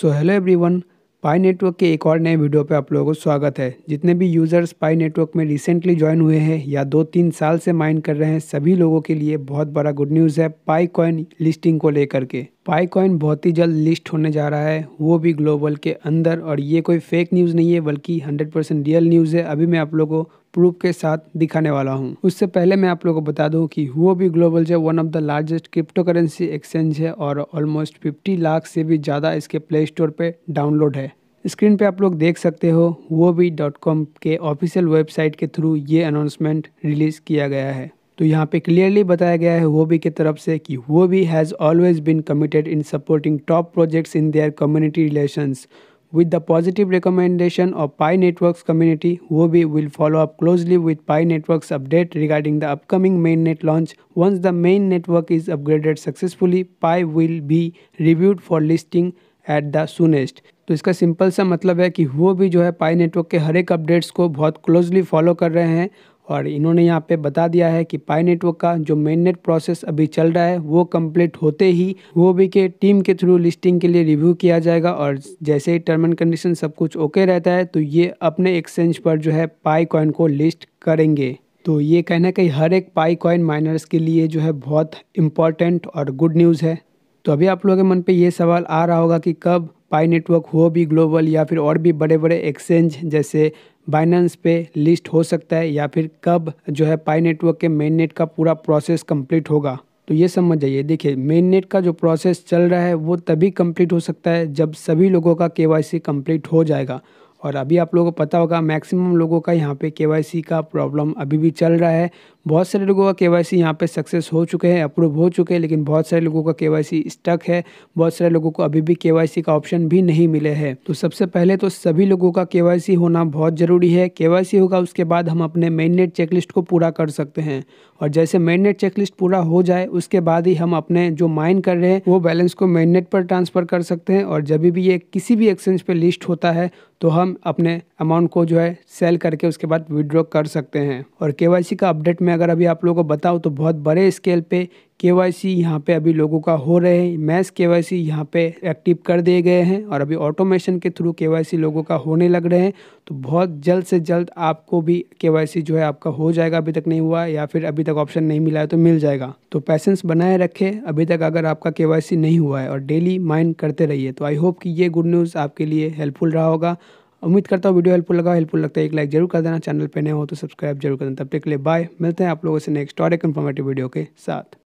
सो hello everyone Pi network के एक और नए वीडियो पे आप लोगों को स्वागत है जितने भी यूज़र्स पाई नेटवर्क में रिसेंटली ज्वाइन हुए हैं या दो तीन साल से माइन कर रहे हैं सभी लोगों के लिए बहुत बड़ा गुड न्यूज़ है पाई कॉइन लिस्टिंग को लेकर के पाई कॉइन बहुत ही जल्द लिस्ट होने जा रहा है वो भी ग्लोबल के अंदर और ये कोई फेक न्यूज़ नहीं है बल्कि हंड्रेड परसेंट रियल न्यूज़ है अभी मैं आप लोग को प्रूफ के साथ दिखाने वाला हूँ उससे पहले मैं आप लोगों को बता दूँ कि हुओ भी ग्लोबल जो one of the largest crypto currency exchange है और ऑलमोस्ट फिफ्टी लाख से भी ज़्यादा इसके प्ले स्टोर पर डाउनलोड है स्क्रीन पे आप लोग देख सकते हो वो भी डॉट कॉम के ऑफिशियल वेबसाइट के थ्रू ये अनाउंसमेंट रिलीज़ किया गया है तो यहाँ पे क्लियरली बताया गया है वो भी के तरफ से कि वो भी has always been committed in supporting top projects in their community relations With the positive recommendation of Pi Networks community, Huobi will follow up closely with Pi Network's update regarding the upcoming mainnet launch. Once the main network is upgraded successfully, Pi will be reviewed for listing at the soonest. तो इसका simple सा मतलब है कि वो भी जो है पाई नेटवर्क के हर एक अपडेट्स को बहुत क्लोजली फॉलो कर रहे हैं और इन्होंने यहाँ पे बता दिया है कि पाई नेटवर्क का जो मेन नेट प्रोसेस अभी चल रहा है वो कंप्लीट होते ही वो भी के टीम के थ्रू लिस्टिंग के लिए रिव्यू किया जाएगा और जैसे ही टर्म एंड कंडीशन सब कुछ ओके रहता है तो ये अपने एक्सचेंज पर जो है पाई कॉइन को लिस्ट करेंगे तो ये कहना कहीं हर एक पाई कॉइन माइनर्स के लिए जो है बहुत इंपॉर्टेंट और गुड न्यूज़ है तो अभी आप लोगों के मन पर यह सवाल आ रहा होगा कि कब पाई नेटवर्क हो भी ग्लोबल या फिर और भी बड़े बड़े एक्सचेंज जैसे बाइनेंस पे लिस्ट हो सकता है या फिर कब जो है पाई नेटवर्क के मेन नेट का पूरा प्रोसेस कंप्लीट होगा तो ये समझ जाइए देखिए मेन नेट का जो प्रोसेस चल रहा है वो तभी कंप्लीट हो सकता है जब सभी लोगों का के कंप्लीट हो जाएगा और अभी आप लोगों को पता होगा मैक्सिमम लोगों का यहाँ पे के का प्रॉब्लम अभी भी चल रहा है बहुत सारे लोगों का के वाई सी यहाँ पर सक्सेस हो चुके हैं अप्रूव हो चुके हैं लेकिन बहुत सारे लोगों का के वाई सी स्टक है बहुत सारे लोगों को अभी भी के वाई सी का ऑप्शन भी नहीं मिले हैं तो सबसे पहले तो सभी लोगों का के वाई सी होना बहुत ज़रूरी है के वाई सी होगा उसके बाद हम अपने मेन नेट चेकलिस्ट को पूरा कर सकते हैं और जैसे मेन नेट चेकलिस्ट पूरा हो जाए उसके बाद ही हम अपने जो माइन कर रहे हैं वो बैलेंस को मेन नेट पर ट्रांसफ़र कर सकते हैं और जब भी ये किसी भी एक्सचेंज पर लिस्ट होता है तो हम अपने अमाउंट को जो है सेल करके उसके बाद विड्रॉ कर सकते हैं और के का अपडेट में मैं अगर अभी आप लोगों को बताऊँ तो बहुत बड़े स्केल पे के वाई सी यहाँ पर अभी लोगों का हो रहे हैं मैस केवाईसी वाई सी यहाँ पर एक्टिव कर दिए गए हैं और अभी ऑटोमेशन के थ्रू के वाई सी लोगों का होने लग रहे हैं तो बहुत जल्द से जल्द आपको भी केवाईसी जो है आपका हो जाएगा अभी तक नहीं हुआ या फिर अभी तक ऑप्शन नहीं मिला है तो मिल जाएगा तो पैसेंस बनाए रखें अभी तक अगर आपका के सी नहीं हुआ है और डेली माइंड करते रहिए तो आई होप कि ये गुड न्यूज़ आपके लिए हेल्पफुल रहा होगा उम्मीद करता हूँ वीडियो हेल्पफुल लगा हेल्पफुल लगता है एक लाइक जरूर कर देना चैनल पर नए हो तो सब्सक्राइब जरूर कर देना तब तक के लिए बाय मिलते हैं आप लोगों से नेक्स्ट और एक इन्फॉर्मेटिव वीडियो के साथ